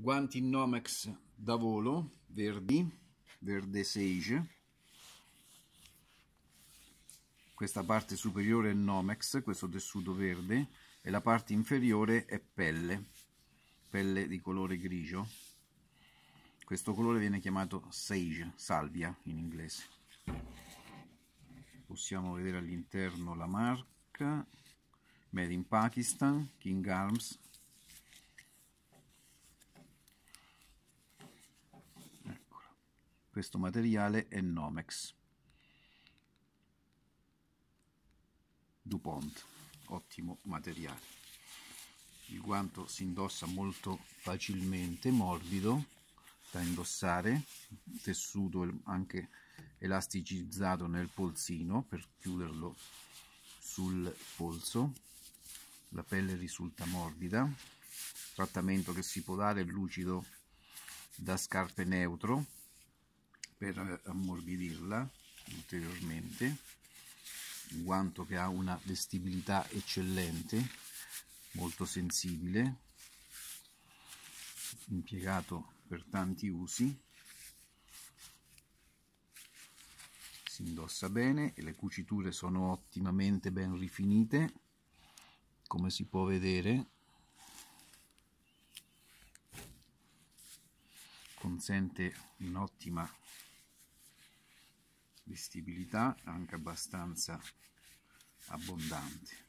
guanti Nomex da volo verdi, verde sage. Questa parte superiore è Nomex, questo tessuto verde, e la parte inferiore è pelle, pelle di colore grigio. Questo colore viene chiamato sage, salvia in inglese. Possiamo vedere all'interno la marca, Made in Pakistan, King Arms, questo materiale è Nomex. DuPont, ottimo materiale. Il guanto si indossa molto facilmente, morbido da indossare, tessuto anche elasticizzato nel polsino per chiuderlo sul polso. La pelle risulta morbida, trattamento che si può dare lucido da scarpe neutro per eh, ammorbidirla ulteriormente un guanto che ha una vestibilità eccellente molto sensibile impiegato per tanti usi si indossa bene e le cuciture sono ottimamente ben rifinite come si può vedere consente un'ottima vestibilità anche abbastanza abbondante